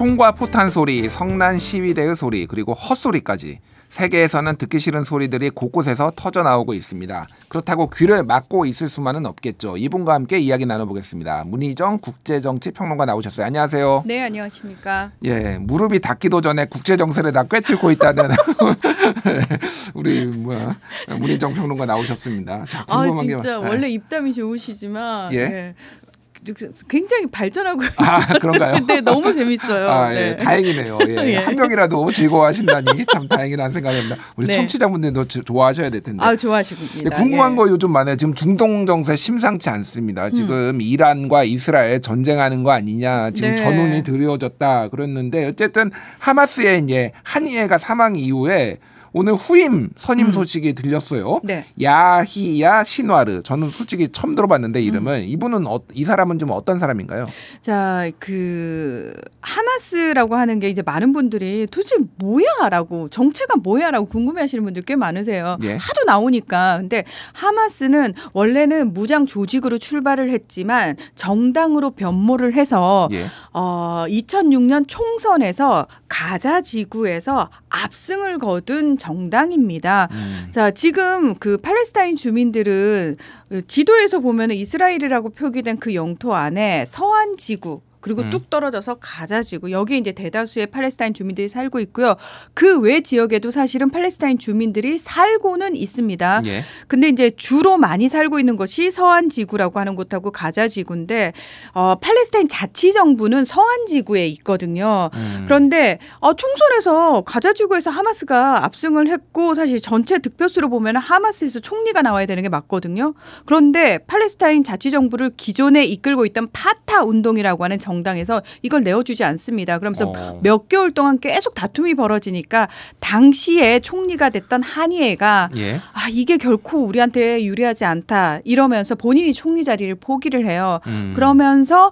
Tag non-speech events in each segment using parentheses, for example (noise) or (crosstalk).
총과 포탄 소리, 성난 시위대의 소리, 그리고 헛소리까지 세계에서는 듣기 싫은 소리들이 곳곳에서 터져 나오고 있습니다. 그렇다고 귀를 막고 있을 수만은 없겠죠. 이분과 함께 이야기 나눠보겠습니다. 문희정 국제정치 평론가 나오셨어요. 안녕하세요. 네, 안녕하십니까. 예, 무릎이 닿기도 전에 국제정세를 다 꿰뚫고 있다는 (laughs) (laughs) 우리 뭐 문희정 평론가 나오셨습니다. 자, 궁금한 아, 진짜 게... 예. 원래 입담이 좋으시지만 예? 예. 굉장히 발전하고 아 그런가요? 근데 (laughs) 네, 너무 재밌어요. 아, 예. 네. 다행이네요. 예. 예. 한 명이라도 즐거워하신다니 참 다행이라는 생각입니다. 우리 네. 청취자분들도 좋아하셔야 될 텐데. 아 좋아하시군요. 예, 궁금한 예. 거 요즘 많아요. 지금 중동 정세 심상치 않습니다. 음. 지금 음. 이란과 이스라엘 전쟁하는 거 아니냐. 지금 네. 전운이 들여졌다 그랬는데 어쨌든 하마스의 이제 한이애가 사망 이후에 오늘 후임 선임 음. 소식이 들렸어요. 네. 야히야 신화르 저는 솔직히 처음 들어봤는데 음. 이름은 음. 이분은 어, 이 사람은 좀 어떤 사람인가요? 자, 그 하마스라고 하는 게 이제 많은 분들이 도대체 뭐야라고 정체가 뭐야라고 궁금해하시는 분들 꽤 많으세요. 예. 하도 나오니까 근데 하마스는 원래는 무장 조직으로 출발을 했지만 정당으로 변모를 해서 예. 어, 2006년 총선에서 가자 지구에서 압승을 거둔 정당입니다. 음. 자, 지금 그 팔레스타인 주민들은 지도에서 보면 이스라엘이라고 표기된 그 영토 안에 서안 지구 그리고 음. 뚝 떨어져서 가자지구 여기 이제 대다수의 팔레스타인 주민들이 살고 있고요. 그 외 지역에도 사실은 팔레스타인 주민들이 살고는 있습니다. 예. 근데 이제 주로 많이 살고 있는 것이 서안 지구라고 하는 곳하고 가자 지구인데 어 팔레스타인 자치 정부는 서안 지구에 있거든요. 음. 그런데 어 총선에서 가자 지구에서 하마스가 압승을 했고 사실 전체 득표수로 보면 하마스에서 총리가 나와야 되는 게 맞거든요. 그런데 팔레스타인 자치 정부를 기존에 이끌고 있던 파타 운동이라고 하는 정당에서 이걸 내어주지 않습니다. 그러면서 어. 몇 개월 동안 계속 다툼이 벌어지니까 당시에 총리가 됐던 한이애가 예. 아 이게 결코 우리한테 유리하지 않다 이러면서 본인이 총리 자리를 포기를 해요. 음. 그러면서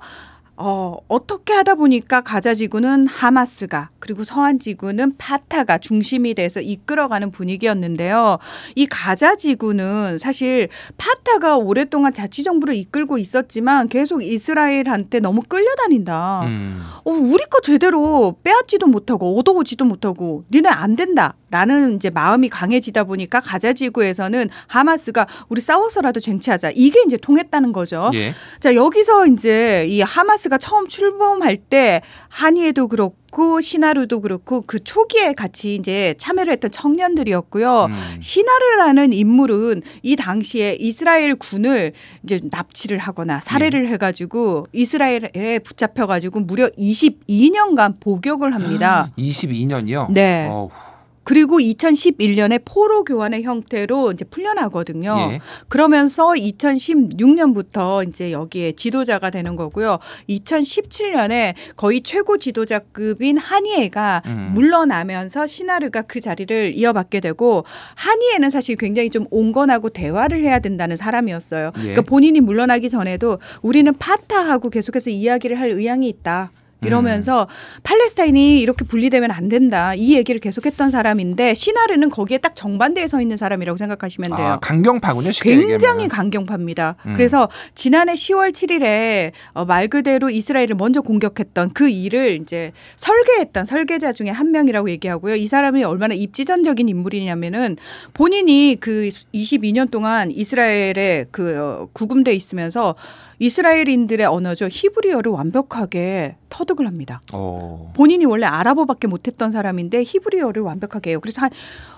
어, 어떻게 하다 보니까 가자 지구는 하마스가 그리고 서한 지구는 파타가 중심이 돼서 이끌어가는 분위기였는데요. 이 가자 지구는 사실 파타가 오랫동안 자치 정부를 이끌고 있었지만 계속 이스라엘한테 너무 끌려다닌다. 음. 어, 우리 거 제대로 빼앗지도 못하고 얻어오지도 못하고 니네 안 된다. 라는 이제 마음이 강해지다 보니까 가자 지구에서는 하마스가 우리 싸워서라도 쟁취하자 이게 이제 통했다는 거죠. 예. 자 여기서 이제 이 하마스가 처음 출범할 때 한이에도 그렇고 그 시나루도 그렇고 그 초기에 같이 이제 참여를 했던 청년들이었고요. 음. 시나루라는 인물은 이 당시에 이스라엘 군을 이제 납치를 하거나 살해를 예. 해가지고 이스라엘에 붙잡혀가지고 무려 22년간 복역을 합니다. 22년이요? 아, 네. 어후. 그리고 2011년에 포로 교환의 형태로 이제 풀려나거든요. 예. 그러면서 2016년부터 이제 여기에 지도자가 되는 거고요. 2017년에 거의 최고 지도자급인 하니에가 음. 물러나면서 시나르가 그 자리를 이어받게 되고 하니에는 사실 굉장히 좀 온건하고 대화를 해야 된다는 사람이었어요. 예. 그러니까 본인이 물러나기 전에도 우리는 파타하고 계속해서 이야기를 할 의향이 있다. 이러면서 음. 팔레스타인이 이렇게 분리되면 안 된다 이 얘기를 계속했던 사람인데 시나르는 거기에 딱 정반대에 서 있는 사람이라고 생각하시면 아, 돼요. 아, 강경파군요. 굉장히 얘기하면. 강경파입니다. 음. 그래서 지난해 10월 7일에 어, 말 그대로 이스라엘을 먼저 공격했던 그 일을 이제 설계했던 설계자 중에 한 명이라고 얘기하고요. 이 사람이 얼마나 입지전적인 인물이냐면은 본인이 그 22년 동안 이스라엘에 그 어, 구금돼 있으면서 이스라엘인들의 언어죠 히브리어를 완벽하게 터득을 합니다. 어. 본인이 원래 아랍어밖에 못했던 사람인데 히브리어를 완벽하게 해요. 그래서 한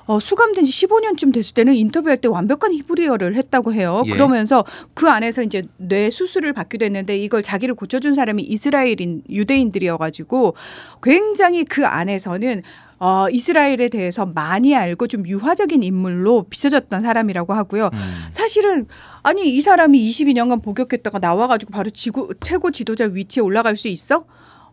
어, 수감된 지 15년쯤 됐을 때는 인터뷰할 때 완벽한 히브리어를 했다고 해요. 예. 그러면서 그 안에서 이제 뇌 수술을 받기도 했는데 이걸 자기를 고쳐준 사람이 이스라엘인 유대인들이어가지고 굉장히 그 안에서는 어, 이스라엘에 대해서 많이 알고 좀 유화적인 인물로 비춰졌던 사람이라고 하고요. 음. 사실은 아니 이 사람이 22년간 복역했다가 나와가지고 바로 지구, 최고 지도자 위치에 올라갈 수 있어?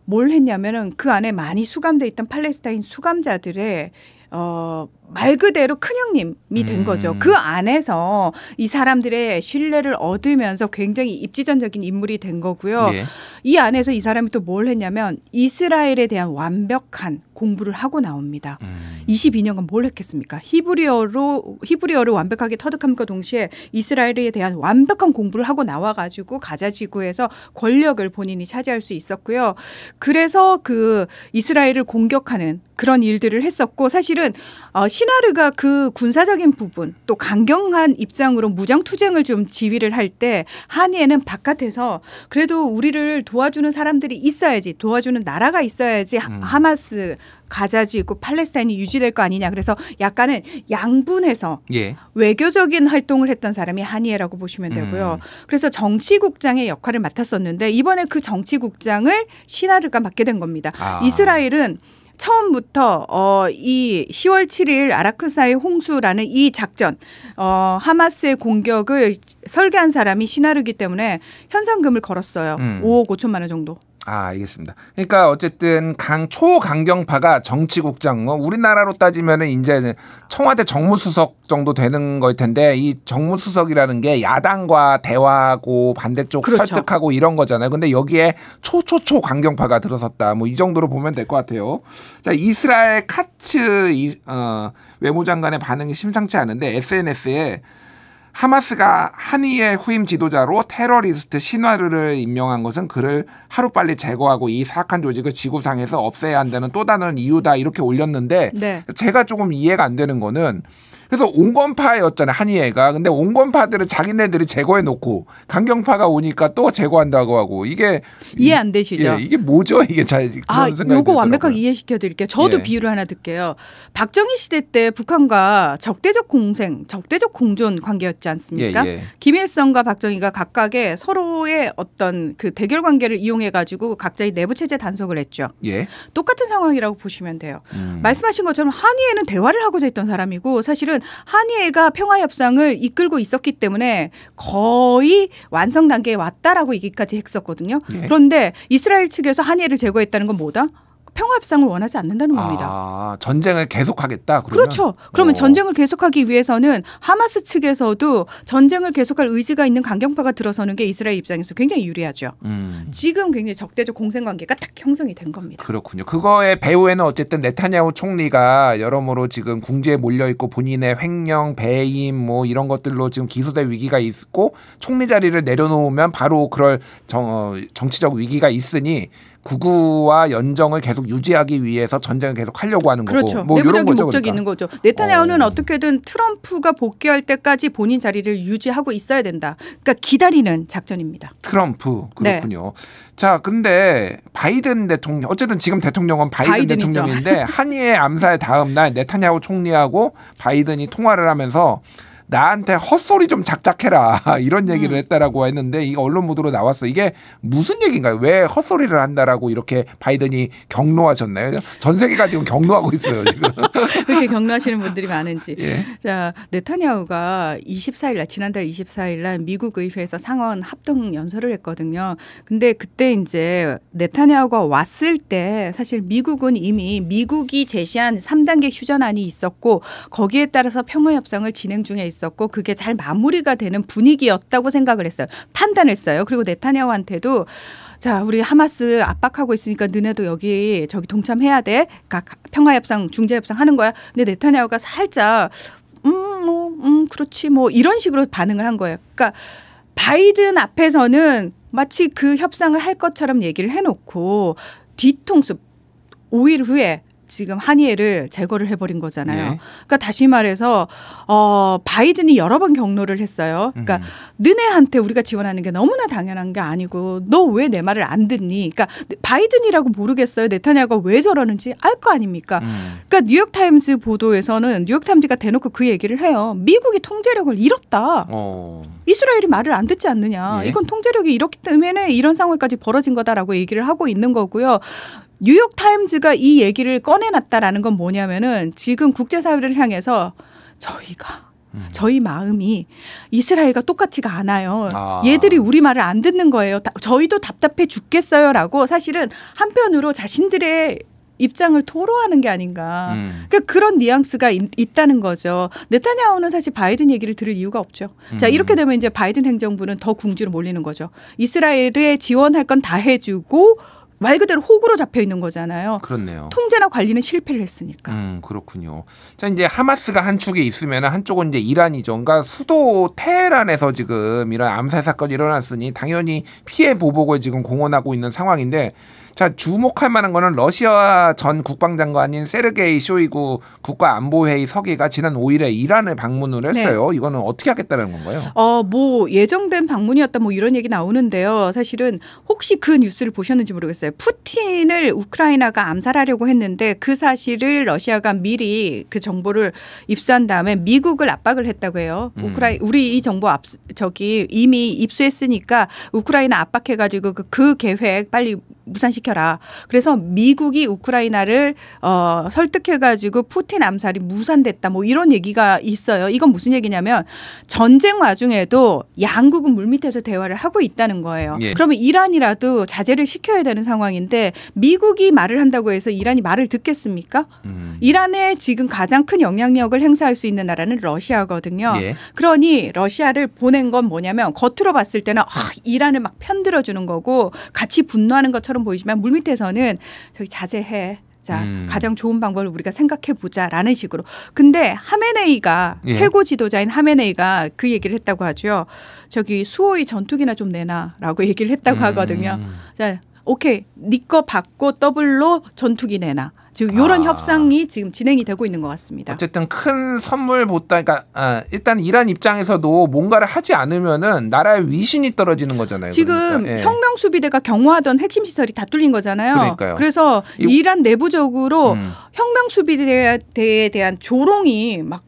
뭘 했냐면은 그 안에 많이 수감돼 있던 팔레스타인 수감자들의 어, 말 그대로 큰형님이 된 거죠. 음. 그 안에서 이 사람들의 신뢰를 얻으면서 굉장히 입지전적인 인물이 된 거고요. 예. 이 안에서 이 사람이 또 뭘 했냐면 이스라엘에 대한 완벽한 공부를 하고 나옵니다. 음. 22년간 뭘 했겠습니까? 히브리어로 히브리어를 완벽하게 터득함과 동시에 이스라엘에 대한 완벽한 공부를 하고 나와 가지고 가자 지구에서 권력을 본인이 차지할 수 있었고요. 그래서 그 이스라엘을 공격하는 그런 일들을 했었고 사실은 어 시나르가 그 군사적인 부분 또 강경한 입장으로 무장 투쟁을 좀 지휘를 할 때 한이에는 바깥에서 그래도 우리를 도와주는 사람들이 있어야지 도와주는 나라가 있어야지 음. 하마스 가자지 있고 팔레스타인이 유지될 거 아니냐. 그래서 약간은 양분해서 예. 외교적인 활동을 했던 사람이 한이에라고 보시면 되고요. 음. 그래서 정치국장의 역할을 맡았었는데 이번에 그 정치국장을 시나르가 맡게 된 겁니다. 아. 이스라엘은 처음부터 어, 이 10월 7일 아라크사의 홍수라는 이 작전, 어, 하마스의 공격을 설계한 사람이 시나르기 때문에 현상금을 걸었어요. 음. 5억 5천만 원 정도. 아, 알겠습니다. 그러니까 어쨌든 강 초강경파가 정치국장, 어, 우리나라로 따지면은 이제 청와대 정무수석 정도 되는 거일 텐데 이 정무수석이라는 게 야당과 대화하고 반대쪽 그렇죠. 설득하고 이런 거잖아요. 근데 여기에 초초초 강경파가 들어섰다. 뭐 이 정도로 보면 될 것 같아요. 자, 이스라엘 카츠 이, 어, 외무장관의 반응이 심상치 않은데 SNS에 하마스가 한의의 후임 지도자로 테러리스트 신화를 르 임명한 것은 그를 하루빨리 제거하고 이 사악한 조직을 지구상에서 없애야 한다는 또 다른 이유다 이렇게 올렸는데 네. 제가 조금 이해가 안 되는 거는 그래서 온건파였잖아요 한의예가 근데 온건파들을 자기네들이 제거해 놓고 강경파가 오니까 또 제거한다고 하고 이게 이해 안 되시죠? 예, 이게 뭐죠 (laughs) 이게 잘 아, 요거 들더라고요. 완벽하게 이해시켜 드릴게요. 저도 예. 비유를 하나 듣게요. 박정희 시대 때 북한과 적대적 공생, 적대적 공존 관계였지 않습니까? 예, 예. 김일성과 박정희가 각각의 서로의 어떤 그 대결 관계를 이용해 가지고 각자의 내부 체제 단속을 했죠. 예. 똑같은 상황이라고 보시면 돼요. 음. 말씀하신 것처럼 한의예는 대화를 하고자 했던 사람이고 사실은 사실은 한의회가 평화협상을 이끌고 있었기 때문에 거의 완성 단계에 왔다라고 얘기까지 했었거든요. 네. 그런데 이스라엘 측에서 한의회를 제거했다는 건 뭐다? 평화 협상을 원하지 않는다는 아, 겁니다. 아, 전쟁을 계속하겠다. 그러면? 그렇죠. 그러면 오. 전쟁을 계속하기 위해서는 하마스 측에서도 전쟁을 계속할 의지가 있는 강경파가 들어서는 게 이스라엘 입장에서 굉장히 유리하죠. 음. 지금 굉장히 적대적 공생 관계가 딱 형성이 된 겁니다. 그렇군요. 그거의 배후에는 어쨌든 네타냐후 총리가 여러모로 지금 궁지에 몰려 있고 본인의 횡령, 배임 뭐 이런 것들로 지금 기소될 위기가 있고 총리 자리를 내려놓으면 바로 그럴 정, 어, 정치적 위기가 있으니 구구와 연정을 계속 유지하기 위해서 전쟁을 계속 하려고 하는 거 그렇죠. 뭐 내부적인 거죠, 목적이 그러니까. 있는 거죠. 네타냐후는 어. 떻게든 트럼프가 복귀할 때까지 본인 자리를 유지하고 있어야 된다. 그러니까 기다리는 작전입니다. 트럼프 그렇군요. 네. 자, 근데 바이든 대통령 어쨌든 지금 대통령은 바이든 바이든 대통령인데 한의 암살 다음 날 네타냐후 총리하고 바이든이 통화를 하면서 나한테 헛소리 좀 작작해라 (laughs) 이런 음. 얘기를 음. 했다라고 했는데 이거 언론 보도로 나왔어. 이게 무슨 얘기인가요? 왜 헛소리를 한다라고 이렇게 바이든이 경로하셨나요? 전 세계가 지금 경로하고 있어요. 지금 (laughs) 이렇게 경로하시는 분들이 많은지. 예. 자 네타냐후가 24일날 지난달 24일날 미국 의회에서 상원 합동 연설을 했거든요. 근데 그때 이제 네타냐후가 왔을 때 사실 미국은 이미 미국이 제시한 3단계 휴전안이 있었고 거기에 따라서 평화 협상을 진행 중에 있었. 고 있었고 그게 잘 마무리가 되는 분위기였다고 생각을 했어요. 판단했어요. 그리고 네타냐후한테도 자, 우리 하마스 압박하고 있으니까 너네도 여기 저기 동참해야 돼. 그니까 평화협상, 중재협상 하는 거야. 근데 네타냐후가 살짝 음, 뭐, 음, 그렇지 뭐 이런 식으로 반응을 한 거예요. 그러니까 바이든 앞에서는 마치 그 협상을 할 것처럼 얘기를 해놓고 뒤통수 5일 후에 지금 한의회를 제거를 해버린 거잖아요. 네. 그러니까 다시 말해서 어 바이든이 여러 번 경로를 했어요. 그러니까 음. 너네한테 우리가 지원하는 게 너무나 당연한 게 아니고 너 왜 내 말을 안 듣니? 그러니까 바이든이라고 모르겠어요. 네타냐가 왜 저러는지 알 거 아닙니까? 음. 그러니까 뉴욕 타임즈 보도에서는 뉴욕 타임즈가 대놓고 그 얘기를 해요. 미국이 통제력을 잃었다. 어. 이스라엘이 말을 안 듣지 않느냐. 네. 이건 통제력이 잃었기 때문에 이런 상황까지 벌어진 거다라고 얘기를 하고 있는 거고요. 뉴욕 타임즈가 이 얘기를 꺼내놨다라는 건 뭐냐면은 지금 국제 사회를 향해서 저희가 음. 저희 마음이 이스라엘과 똑같지가 않아요. 아. 얘들이 우리 말을 안 듣는 거예요. 다, 저희도 답답해 죽겠어요라고 사실은 한편으로 자신들의 입장을 토로하는 게 아닌가. 음. 그러니까 그런 뉘앙스가 있, 있다는 거죠. 네타냐후는 사실 바이든 얘기를 들을 이유가 없죠. 음. 자 이렇게 되면 이제 바이든 행정부는 더 궁지로 몰리는 거죠. 이스라엘에 지원할 건 다 해주고 말 그대로 호구로 잡혀 있는 거잖아요. 그렇네요. 통제나 관리는 실패를 했으니까. 음, 그렇군요. 자, 이제 하마스가 한 축에 있으면 한쪽은 이제 이란이죠. 그러니까 수도 테헤란에서 지금 이런 암살 사건이 일어났으니 당연히 피해 보복을 지금 공언하고 있는 상황인데 자 주목할 만한 거는 러시아 전 국방장관인 세르게이 쇼이구 국가안보회의 서기가 지난 5일에 이란을 방문을 네. 했어요. 네. 이거는 어떻게 하겠다는 건가요? 어 뭐 예정된 방문이었다 뭐 이런 얘기 나오는데요. 사실은 혹시 그 뉴스를 보셨는지 모르겠어요. 푸틴을 우크라이나가 암살하려고 했는데 그 사실을 러시아가 미리 그 정보를 입수한 다음에 미국을 압박을 했다고 해요. 음. 우크라이 우리 이 정보 압 저기 이미 입수했으니까 우크라이나 압박해가지고 그, 그 계획 빨리 무산시켜. 시켜라. 그래서 미국이 우크라이나를 어, 설득해가지고 푸틴 암살이 무산됐다. 뭐 이런 얘기가 있어요. 이건 무슨 얘기냐면 전쟁 와중에도 양국은 물밑에서 대화를 하고 있다는 거예요. 예. 그러면 이란이라도 자제를 시켜야 되는 상황인데 미국이 말을 한다고 해서 이란이 말을 듣겠습니까? 음. 이란에 지금 가장 큰 영향력을 행사할 수 있는 나라는 러시아거든요. 예. 그러니 러시아를 보낸 건 뭐냐면 겉으로 봤을 때는 아, 이란을 막 편들어 주는 거고 같이 분노하는 것처럼 보이지만 그냥 물밑에서는 저희 자제해. 자, 음. 가장 좋은 방법을 우리가 생각해 보자라는 식으로. 근데 하메네이가 예. 최고 지도자인 하메네이가 그 얘기를 했다고 하죠. 저기 수호의 전투기나 좀 내놔라고 얘기를 했다고 음. 하거든요. 자, 오케이. 니거 네 받고 더블로 전투기 내놔. 지금 이런 아. 협상이 지금 진행이 되고 있는 것 같습니다. 어쨌든 큰 선물 보따 그러니까 아, 일단 이란 입장에서도 뭔가를 하지 않으면은 나라의 위신이 떨어지는 거잖아요. 지금 그러니까. 예. 혁명 수비대가 경호하던 핵심 시설이 다 뚫린 거잖아요. 그러니까요. 그래서 이, 이란 내부적으로 음. 혁명 수비대에 대한 조롱이 막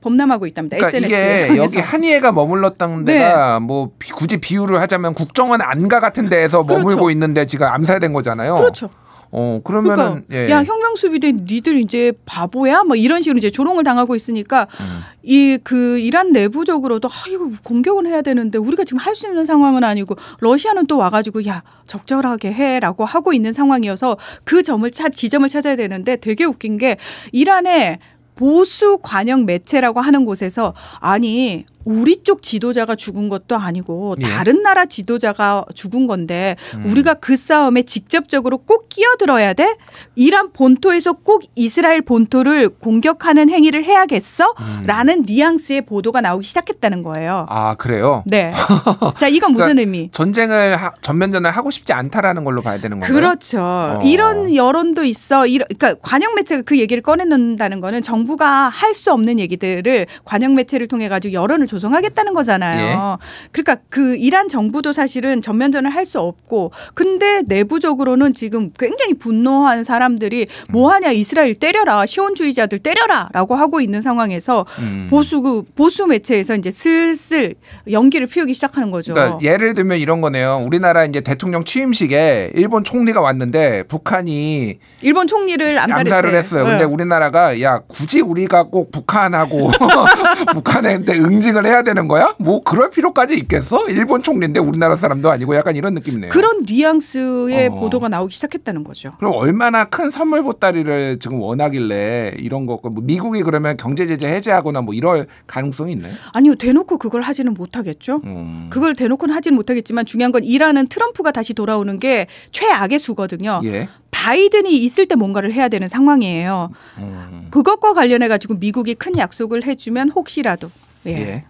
범람하고 있답니다. 그러니까 SNS에서. 이게 여기 한의회가 머물렀던 네. 데가 네. 뭐 굳이 비유를 하자면 국정원 안가 같은 데에서 그렇죠. 머물고 있는데 지금 암살된 거잖아요. 그렇죠. 어그러면 그러니까, 예. 야 혁명 수비대 니들 이제 바보야 뭐 이런 식으로 이제 조롱을 당하고 있으니까 음. 이그 이란 내부적으로도 아 이거 공격은 해야 되는데 우리가 지금 할 수 있는 상황은 아니고 러시아는 또 와가지고 야 적절하게 해라고 하고 있는 상황이어서 그 점을 찾 지점을 찾아야 되는데 되게 웃긴 게 이란에 보수 관영 매체라고 하는 곳에서 아니 우리 쪽 지도자가 죽은 것도 아니고 예. 다른 나라 지도자가 죽은 건데 음. 우리가 그 싸움에 직접적으로 꼭 끼어들어야 돼? 이란 본토에서 꼭 이스라엘 본토를 공격하는 행위를 해야겠어? 음. 라는 뉘앙스의 보도가 나오기 시작했다는 거예요. 아 그래요? 네. (laughs) 자 이건 그러니까 무슨 그러니까 의미? 전쟁을 하, 전면전을 하고 싶지 않다라는 걸로 봐야 되는 거예요. 그렇죠. 어. 이런 여론도 있어. 이러, 그러니까 관영 매체가 그 얘기를 꺼내놓는다는 거는 정부 정부가 할 수 없는 얘기들을 관영 매체를 통해 가지고 여론을 조성하겠다는 거잖아요. 예. 그러니까 그 이란 정부도 사실은 전면전을 할 수 없고 근데 내부적으로는 지금 굉장히 분노한 사람들이 음. 뭐 하냐 이스라엘 때려라 시온주의자들 때려라라고 하고 있는 상황에서 음. 보수 그 보수 매체에서 이제 슬슬 연기를 피우기 시작하는 거죠. 그러니까 예를 들면 이런 거네요. 우리나라 이제 대통령 취임식에 일본 총리가 왔는데 북한이 일본 총리를 암살을, 암살을 했어요. 네. 근데 어. 우리나라가 야 굳이 우리가 꼭 북한하고 (laughs) 북한한테 응징을 해야 되는 거야? 뭐 그럴 필요까지 있겠어? 일본 총리인데 우리나라 사람도 아니고 약간 이런 느낌이네요. 그런 뉘앙스의 어. 보도가 나오기 시작했다는 거죠 그럼 얼마나 큰 선물 보따리를 지금 원하길래 이런 거뭐 미국이 그러면 경제 제재 해제하거나 뭐 이럴 가능성이 있나요? 아니요 대놓고 그걸 하지는 못하겠죠. 음. 그걸 대놓고는 하지는 못하겠지만 중요한 건 이라는 트럼프가 다시 돌아오는 게 최악의 수거든요. 예. 바이든이 있을 때 뭔가를 해야 되는 상황이에요. 음. 그것과 관련해 가지고 미국이 큰 약속을 해주면 혹시라도 예. 예.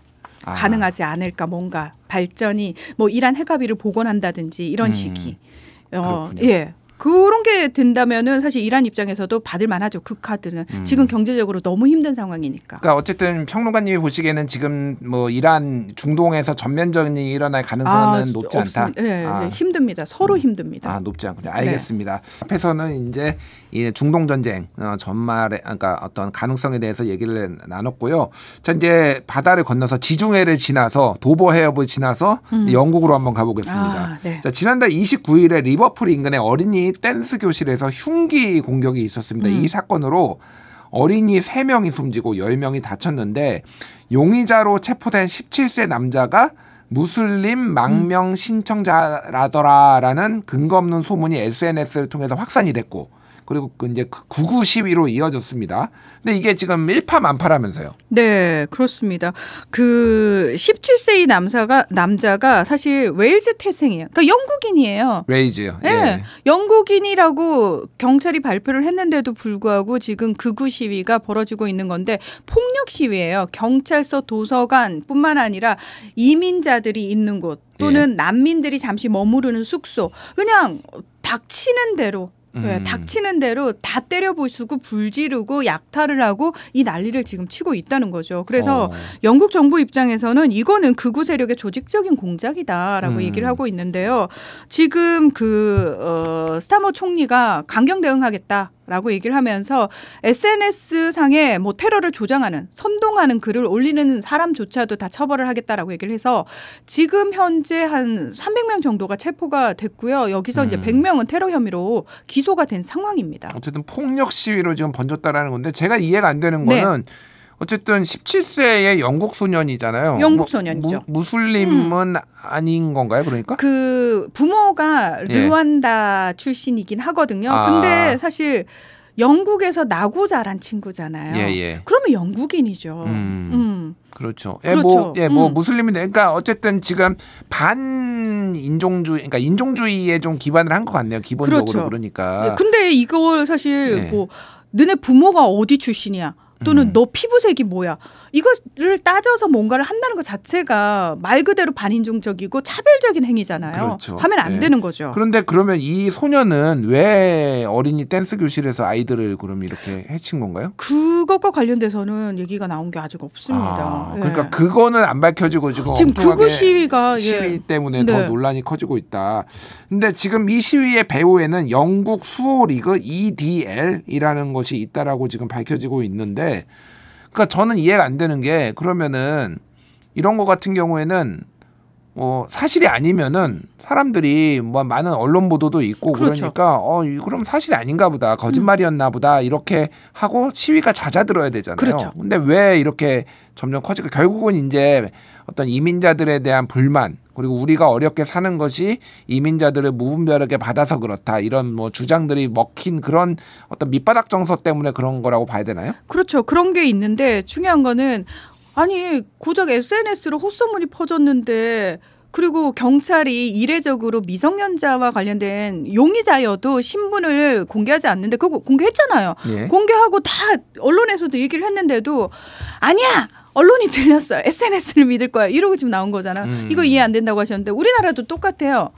아. 가능하지 않을까 뭔가 발전이 뭐 이란 핵합의를 복원한다든지 이런 음. 식이 어, 예. 그런 게 된다면은 사실 이란 입장에서도 받을 만하죠. 그 카드는 음. 지금 경제적으로 너무 힘든 상황이니까. 그러니까 어쨌든 평론가님이 보시기에는 지금 뭐 이란 중동에서 전면적인 일이 일어날 가능성은 아, 높지 없습 않다. 네, 아. 네, 힘듭니다. 서로 음. 힘듭니다. 아 높지 않군요. 네. 알겠습니다. 네. 앞에서는 이제 이 중동 전쟁 어, 전말에 그러니까 어떤 가능성에 대해서 얘기를 나눴고요. 자 이제 바다를 건너서 지중해를 지나서 도보 해협을 지나서 음. 영국으로 한번 가보겠습니다. 아, 네. 자 지난달 29일에 리버풀 인근의 어린이 댄스 교실에서 흉기 공격이 있었습니다. 음. 이 사건으로 어린이 세명이 숨지고 열명이 다쳤는데 용의자로 체포된 17세 남자가 무슬림 망명 음. 신청자라더라라는 근거 없는 소문이 SNS를 통해서 확산이 됐고 그리고 그 이제 99, 그 시위로 이어졌습니다. 근데 이게 지금 일파만파라면서요 네, 그렇습니다. 그 17세의 남자가 남자가 사실 웨일즈 태생이에요. 그러니까 영국인이에요. 웨일즈요. 예. 예. 영국인이라고 경찰이 발표를 했는데도 불구하고 지금 극우 시위가 벌어지고 있는 건데 폭력 시위예요. 경찰서 도서관뿐만 아니라 이민자들이 있는 곳 또는 예. 난민들이 잠시 머무르는 숙소 그냥 닥치는 대로 음. 네, 닥치는 대로 다 때려부수고 불지르고 약탈을 하고 이 난리를 지금 치고 있다는 거죠. 그래서 어. 영국 정부 입장에서는 이거는 극우 세력의 조직적인 공작이다라고 음. 얘기를 하고 있는데요. 지금 그 어, 스타머 총리가 강경 대응하겠다 라고 얘기를 하면서 SNS 상에 뭐 테러를 조장하는 선동하는 글을 올리는 사람조차도 다 처벌을 하겠다라고 얘기를 해서 지금 현재 한 300명 정도가 체포가 됐고요. 여기서 음. 이제 100명은 테러 혐의로 기소가 된 상황입니다. 어쨌든 폭력 시위로 지금 번졌다라는 건데 제가 이해가 안 되는 네. 거는 네. 어쨌든 17세의 영국 소년이잖아요. 영국 소년이죠. 무, 슬림은 음. 아닌 건가요, 그러니까? 그 부모가 예. 르완다 예. 출신이긴 하거든요. 아. 근데 사실 영국에서 나고 자란 친구잖아요. 예, 예. 그러면 영국인이죠. 음. 음. 그렇죠. 예, 그렇죠. 뭐, 예, 뭐 음. 무슬림인데, 그러니까 어쨌든 지금 반인종주의, 그러니까 인종주의에 좀 기반을 한 것 같네요. 기본적으로 그렇죠. 그러니까 예, 근데 이걸 사실 예. 뭐 너네 부모가 어디 출신이야? 또는 음. 너 피부색이 뭐야 이것을 따져서 뭔가를 한다는 것 자체가 말 그대로 반인종적이고 차별적인 행위잖아요. 그렇죠. 하면 안 네. 되는 거죠. 그런데 그러면 이 소녀는 왜 어린이 댄스 교실에서 아이들을 그럼 이렇게 해친 건가요? 그 그것과 관련돼서는 얘기가 나온 게 아직 없습니다. 아, 예. 그러니까 예. 그거는 안 밝혀지고 지금 지금 극우 시위가 예. 시위 예. 때문에 네. 더 논란이 커지고 있다. 근데 지금 이 시위의 배후에는 영국 수호 리그 EDL이라는 것이 있다라고 지금 밝혀지고 있는데, 그러니까 저는 이해가 안 되는 게 그러면은 이런 거 같은 경우에는 어, 사실이 아니면은 사람들이 뭐 많은 언론 보도도 있고 그렇죠. 그러니까 어 그럼 사실이 아닌가 보다 거짓말이었나 음. 보다 이렇게 하고 시위가 잦아들어야 되잖아요. 그렇죠. 근데 왜 이렇게 점점 커지고 결국은 이제 어떤 이민자들에 대한 불만 그리고 우리가 어렵게 사는 것이 이민자들을 무분별하게 받아서 그렇다 이런 뭐 주장들이 먹힌 그런 어떤 밑바닥 정서 때문에 그런 거라고 봐야 되나요? 그렇죠. 그런 게 있는데 중요한 거는 아니 고작 SNS로 호소문이 퍼졌는데 그리고 경찰이 이례적으로 미성년자와 관련된 용의자여도 신분을 공개하지 않는데 그거 공개했잖아요. 예. 공개하고 다 언론에서도 얘기를 했는데도 아니야. 언론이 들렸어. SNS를 믿을 거야. 이러고 지금 나온 거잖아. 음. 이거 이해 안 된다고 하셨는데 우리나라도 똑같아요.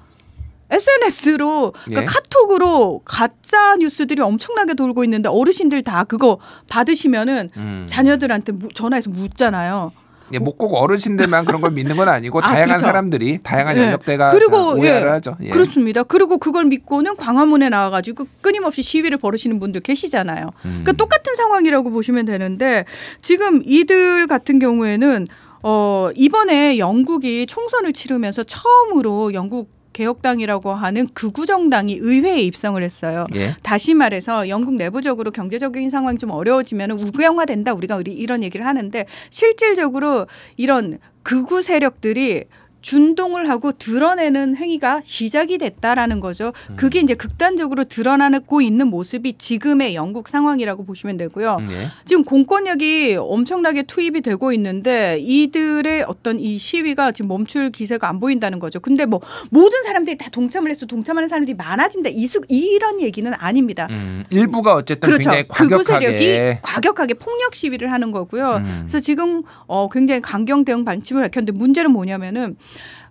SNS로 그러니까 예. 카톡으로 가짜 뉴스들이 엄청나게 돌고 있는데 어르신들 다 그거 받으시면은 음. 자녀들한테 무, 전화해서 묻잖아요. 예, 뭐꼭 어르신들만 그런 걸 믿는 건 아니고 (laughs) 아, 다양한 그렇죠. 사람들이 다양한 예. 연령대가 그리고 예. 오해를 예. 하죠. 예. 그렇습니다. 그리고 그걸 믿고는 광화문에 나와가지고 끊임없이 시위를 벌이시는 분들 계시잖아요. 음. 그러니까 똑같은 상황이라고 보시면 되는데 지금 이들 같은 경우에는 어 이번에 영국이 총선을 치르면서 처음으로 영국 개혁당이라고 하는 극우 그 정당이 의회에 입성을 했어요. 예. 다시 말해서 영국 내부적으로 경제적인 상황이 좀 어려워지면 우경화된다 우리가 이런 얘기를 하는데 실질적으로 이런 극우 세력들이 준동을 하고 드러내는 행위가 시작이 됐다라는 거죠. 음. 그게 이제 극단적으로 드러나고 있는 모습이 지금의 영국 상황이라고 보시면 되고요. 네. 지금 공권력이 엄청나게 투입이 되고 있는데 이들의 어떤 이 시위가 지금 멈출 기세가 안 보인다는 거죠. 근데 뭐 모든 사람들이 다 동참을 했어 동참하는 사람들이 많아진다 이수, 이런 얘기는 아닙니다. 음, 일부가 어쨌든 그렇죠. 굉장히 그 과격하게. 극 세력이 과격하게 폭력 시위를 하는 거고요. 음. 그래서 지금 어, 굉장히 강경 대응 방침을 밝혔는데 문제는 뭐냐면은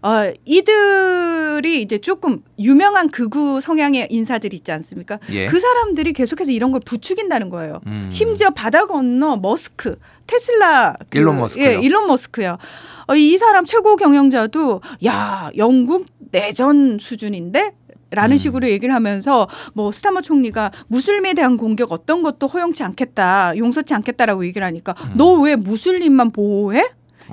어, 이들이 이제 조금 유명한 극우 성향의 인사들 있지 않습니까? 예. 그 사람들이 계속해서 이런 걸 부추긴다는 거예요. 음. 심지어 바다 건너 머스크, 테슬라 그, 일론 머스크요. 예, 일론 머스크요. 어, 이 사람 최고 경영자도 야 영국 내전 수준인데 라는 음. 식으로 얘기를 하면서 뭐 스타머 총리가 무슬림에 대한 공격 어떤 것도 허용치 않겠다 용서치 않겠다라고 얘기를 하니까 음. 너왜 무슬림만 보호해?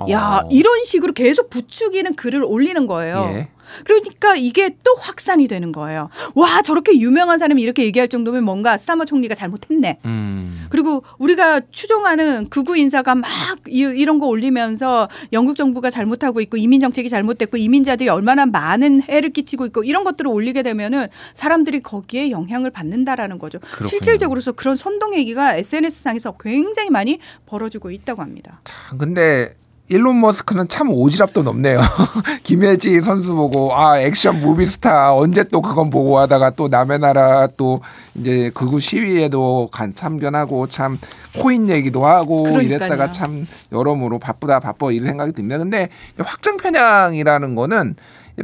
야 어. 이런 식으로 계속 부추기는 글을 올리는 거예요. 예. 그러니까 이게 또 확산이 되는 거예요. 와 저렇게 유명한 사람이 이렇게 얘기할 정도면 뭔가 스타머 총리가 잘못했네. 음. 그리고 우리가 추종하는 극우 인사가 막 이, 이런 거 올리면서 영국 정부가 잘못하고 있고 이민 정책이 잘못됐고 이민자들이 얼마나 많은 해를 끼치고 있고 이런 것들을 올리게 되면은 사람들이 거기에 영향을 받는다라는 거죠. 그렇군요. 실질적으로서 그런 선동 얘기가 SNS 상에서 굉장히 많이 벌어지고 있다고 합니다. 참 근데 일론 머스크는 참 오지랖도 넘네요. (laughs) 김혜지 선수 보고 아 액션 무비 스타 언제 또 그건 보고 하다가 또 남의 나라 또 이제 그우 시위에도 간 참견하고 참 코인 얘기도 하고 그러니까요. 이랬다가 참 여러모로 바쁘다 바빠 이런 생각이 듭니다. 근데 확장 편향이라는 거는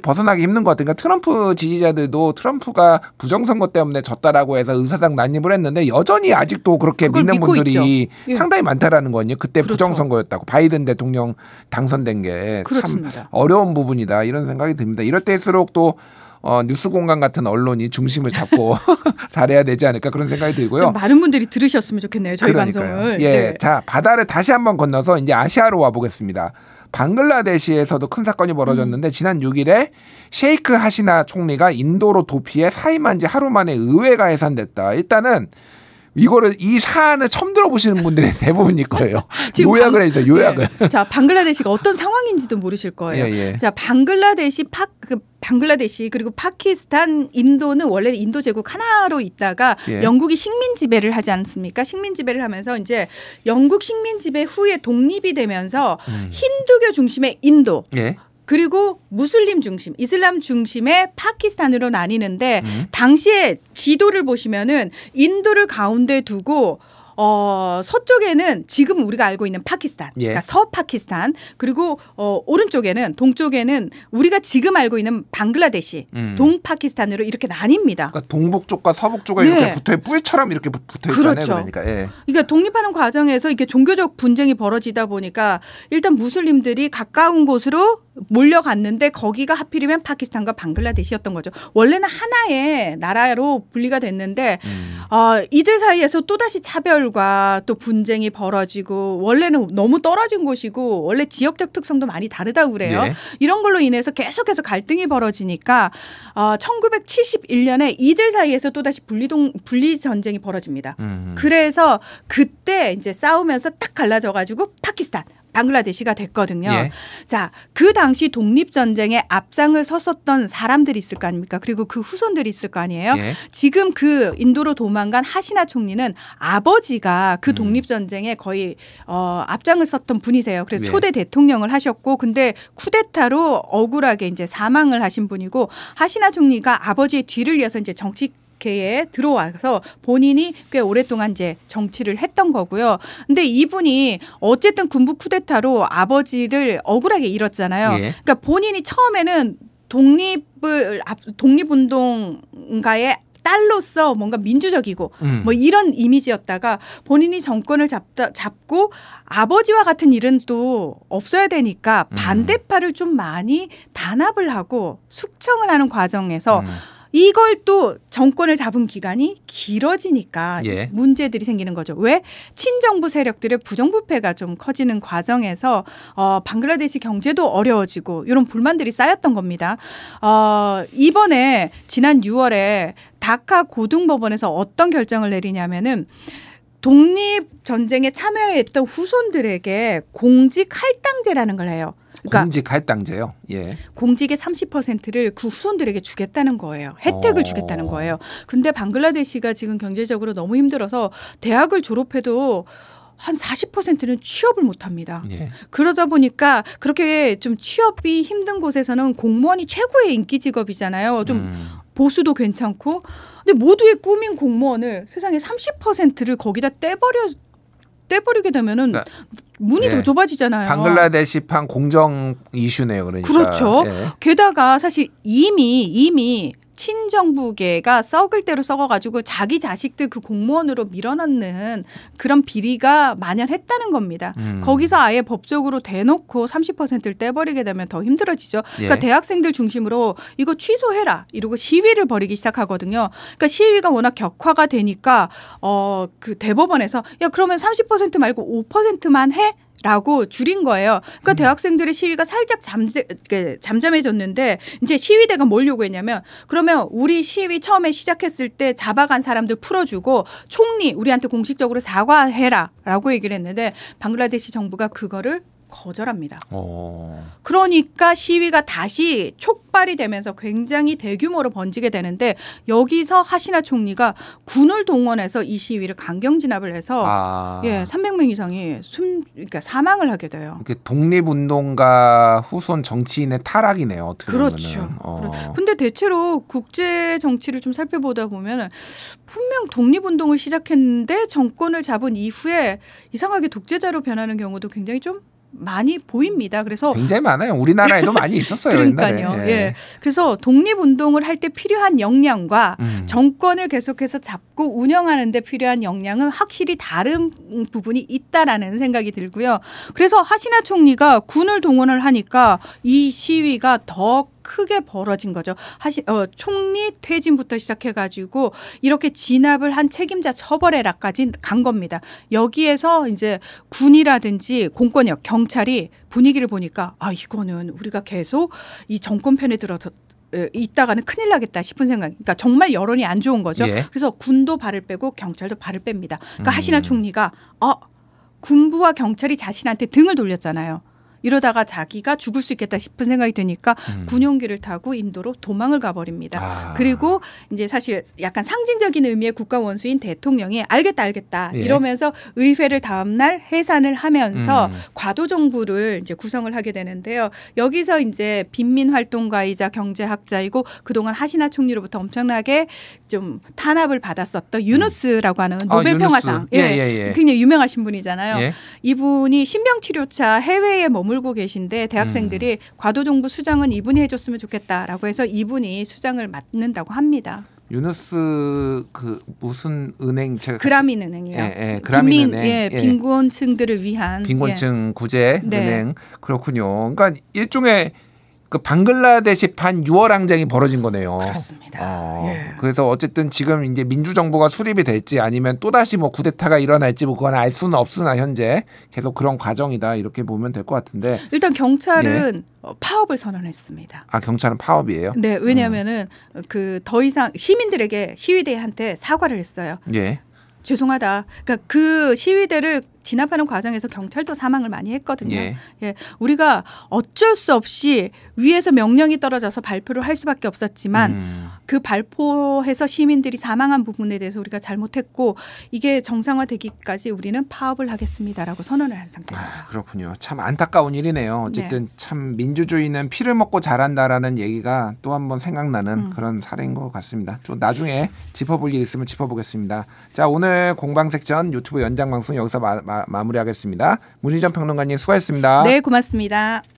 벗어나기 힘든 것 같으니까 트럼프 지지자들도 트럼프가 부정선거 때문에 졌다라고 해서 의사당 난입을 했는데 여전히 아직도 그렇게 믿는 분들이 있 예. 상당히 많다라는 거니든요 그때 그렇죠. 부정선거였다고 바이든 대통령 당선된 게 참 어려운 부분이다 이런 생각이 듭니다. 이럴 때일수록 또 어, 뉴스 공간 같은 언론이 중심을 잡고 (laughs) 잘해야 되지 않을까 그런 생각이 들고요. 많은 분들이 들으셨으면 좋겠네요. 저희 그러니까요. 방송을. 예. 네. 자, 바다를 다시 한번 건너서 이제 아시아로 와 보겠습니다. 방글라데시에서도 큰 사건이 벌어졌는데 음. 지난 6일에 셰이크 하시나 총리가 인도로 도피해 사임한 지 하루 만에 의회가 해산됐다. 일단은 이거를 이 사안을 처음 들어보시는 분들이 (laughs) 대부분일 거예요. (laughs) 요약을 해주세요. 요약을. 예. 자, 방글라데시가 어떤 상황인지도 모르실 거예요. 예, 예. 자, 방글라데시 파, 그 방글라데시 그리고 파키스탄, 인도는 원래 인도 제국 하나로 있다가 예. 영국이 식민 지배를 하지 않습니까? 식민 지배를 하면서 이제 영국 식민 지배 후에 독립이 되면서 음. 힌두교 중심의 인도, 예. 그리고 무슬림 중심, 이슬람 중심의 파키스탄으로 나뉘는데 음. 당시에 지도를 보시면은 인도를 가운데 두고 어, 서쪽에는 지금 우리가 알고 있는 파키스탄, 예. 그러니까 서파키스탄, 그리고 어, 오른쪽에는 동쪽에는 우리가 지금 알고 있는 방글라데시, 음. 동파키스탄으로 이렇게 나뉩니다. 그러니까 동북쪽과 서북쪽이 네. 이렇게 붙어 뿔처럼 이렇게 붙어 있잖아요. 그렇죠. 그러니까 예. 그러니까 독립하는 과정에서 이렇게 종교적 분쟁이 벌어지다 보니까 일단 무슬림들이 가까운 곳으로 몰려갔는데 거기가 하필이면 파키스탄과 방글라데시였던 거죠. 원래는 하나의 나라로 분리가 됐는데 음. 어, 이들 사이에서 또다시 차별과 또 분쟁이 벌어지고 원래는 너무 떨어진 곳이고 원래 지역적 특성도 많이 다르다고 그래요. 네. 이런 걸로 인해서 계속해서 갈등이 벌어지니까 어, 아, 1971년에 이들 사이에서 또다시 분리동 분리 전쟁이 벌어집니다. 음. 그래서 그때 이제 싸우면서 딱 갈라져 가지고 파키스탄 방글라데시가 됐거든요. 예. 자, 그 당시 독립전쟁에 앞장을 섰었던 사람들이 있을 거 아닙니까? 그리고 그 후손들이 있을 거 아니에요? 예. 지금 그 인도로 도망간 하시나 총리는 아버지가 그 음. 독립전쟁에 거의 어, 앞장을 섰던 분이세요. 그래서 예. 초대 대통령을 하셨고 근데 쿠데타로 억울하게 이제 사망을 하신 분이고 하시나 총리가 아버지의 뒤를 이어서 이제 정치 국회에 들어와서 본인이 꽤 오랫동안 이제 정치를 했던 거고요. 근데 이분이 어쨌든 군부 쿠데타로 아버지를 억울하게 잃었잖아요. 예. 그러니까 본인이 처음에는 독립을 독립운동가의 딸로서 뭔가 민주적이고 음. 뭐 이런 이미지였다가 본인이 정권을 잡다, 잡고 아버지와 같은 일은 또 없어야 되니까 음. 반대파를 좀 많이 단합을 하고 숙청을 하는 과정에서 음. 이걸 또 정권을 잡은 기간이 길어지니까 예. 문제들이 생기는 거죠. 왜 친정부 세력들의 부정부패가 좀 커지는 과정에서 어, 방글라데시 경제도 어려워지고 이런 불만들이 쌓였던 겁니다. 어, 이번에 지난 6월에 다카 고등법원에서 어떤 결정을 내리냐면은 독립 전쟁에 참여했던 후손들에게 공직 할당제라는 걸 해요. 그러니까 공직 할당제요. 예. 공직의 30%를 그 후손들에게 주겠다는 거예요. 혜택을 오. 어. 주겠다는 거예요. 근데 방글라데시가 지금 경제적으로 너무 힘들어서 대학을 졸업해도 한 40%는 취업을 못 합니다. 예. 그러다 보니까 그렇게 좀 취업이 힘든 곳에서는 공무원이 최고의 인기 직업이잖아요. 좀 음. 보수도 괜찮고. 근데 모두의 꿈인 공무원을 세상에 30%를 거기다 떼버려 떼버리게 되면은 네. 문이 예. 더 네. 좁아지잖아요. 방글라데시판 공정 이슈네요, 그러니까. 그렇죠. 예. 게다가 사실 이미 이미 친정부계가 썩을 대로 썩어가지고 자기 자식들 그 공무원으로 밀어넣는 그런 비리가 만연했다는 겁니다. 음. 거기서 아예 법적으로 대놓고 30%를 떼버리게 되면 더 힘들어지죠. 그러니까 예. 대학생들 중심으로 이거 취소해라 이러고 시위를 벌이기 시작하거든요. 그러니까 시위가 워낙 격화가 되니까 어 그 대법원에서 야 그러면 30% 말고 5%만 해 라고 줄인 거예요. 그러니까 음. 대학생들의 시위가 살짝 잠재, 잠잠해졌는데 이제 시위대가 뭘 요구했냐면 그러면 우리 시위 처음에 시작했을 때 잡아간 사람들 풀어주고 총리 우리한테 공식적으로 사과해라라고 얘기를 했는데 방글라데시 정부가 그거를 거절합니다. 오. 어. 그러니까 시위가 다시 촉발이 되면서 굉장히 대규모로 번지게 되는데 여기서 하시나 총리가 군을 동원해서 이 시위를 강경 진압을 해서 아. 예 300명 이상이 숨 그러니까 사망을 하게 돼요. 이게 독립운동가 후손 정치인의 타락이네요. 그렇죠. 어. 근데 대체로 국제 정치를 좀 살펴보다 보면 분명 독립운동을 시작했는데 정권을 잡은 이후에 이상하게 독재자로 변하는 경우도 굉장히 좀 많이 보입니다. 그래서 굉장히 많아요. 우리나라에도 (laughs) 많이 있었어요. 그러니까요. 예. 예. 그래서 독립운동을 할 때 필요한 역량과 음. 정권을 계속해서 잡고 운영하는 데 필요한 역량은 확실히 다른 부분이 있다라는 생각이 들고요. 그래서 하시나 총리가 군을 동원을 하니까 이 시위가 더 크게 벌어진 거죠. 하시, 어, 총리 퇴진부터 시작해가지고 이렇게 진압을 한 책임자 처벌해라까지 간 겁니다. 여기에서 이제 군이라든지 공권력, 경찰이 분위기를 보니까 아, 이거는 우리가 계속 이 정권 편에 들어서 있다가는 큰일 나겠다 싶은 생각. 그러니까 정말 여론이 안 좋은 거죠. 예. 그래서 군도 발을 빼고 경찰도 발을 뺍니다. 그러니까 음. 하시나 총리가 어 군부와 경찰이 자신한테 등을 돌렸잖아요. 이러다가 자기가 죽을 수 있겠다 싶은 생각이 드니까 음. 군용기를 타고 인도로 도망을 가버립니다. 아. 그리고 이제 사실 약간 상징적인 의미의 국가 원수인 대통령이 알겠다 알겠다 예. 이러면서 의회를 다음날 해산을 하면서 음. 과도 정부를 이제 구성을 하게 되는데요. 여기서 이제 빈민 활동가이자 경제학자이고 그동안 하시나 총리로부터 엄청나게 좀 탄압을 받았었던 음. 유누스라고 하는 아, 노벨 아, 평화상 예, 예, 예, 예. 굉장히 유명하신 분이잖아요. 예. 이분이 신병 치료차 해외에 머물 머물고 계신데 대학생들이 음. 과도정부 수장은 이분이 해줬으면 좋겠다라고 해서 이분이 수장을 맡는다고 합니다. 유누스 그 무슨 은행 제가 그라민 은행이요. 예, 예, 그라민 은행. 예, 예, 빈곤층들을 위한 예. 빈곤층 구제 네. 은행 그렇군요. 그러니까 일종의 그 방글라데시판 6월 항쟁이 벌어진 거네요. 그렇습니다. 어, 예. 그래서 어쨌든 지금 이제 민주정부가 수립이 될지 아니면 또 다시 뭐 쿠데타가 일어날지 뭐 그건 알 수는 없으나 현재 계속 그런 과정이다 이렇게 보면 될 것 같은데. 일단 경찰은 예. 어, 파업을 선언했습니다. 아 경찰은 파업이에요? 네, 왜냐하면은 음. 그더 이상 시민들에게 시위대한테 사과를 했어요. 예. 죄송하다. 그러니까 그 시위대를 진압하는 과정에서 경찰도 사망을 많이 했거든요. 예. 예. 우리가 어쩔 수 없이 위에서 명령이 떨어져서 발표를 할 수밖에 없었지만 음. 그 발포해서 시민들이 사망한 부분에 대해서 우리가 잘못했고 이게 정상화되기까지 우리는 파업을 하겠습니다라고 선언을 한 상태입니다. 아, 그렇군요. 참 안타까운 일이네요. 어쨌든 네. 참 민주주의는 피를 먹고 자란다라는 얘기가 또 한번 생각나는 음. 그런 사례인 것 같습니다. 좀 나중에 짚어볼 일 있으면 짚어보겠습니다. 자 오늘 공방섹션 유튜브 연장 방송 여기서 마, 마 무리하겠습니다 문희정 평론가님 수고했습니다. 네 고맙습니다.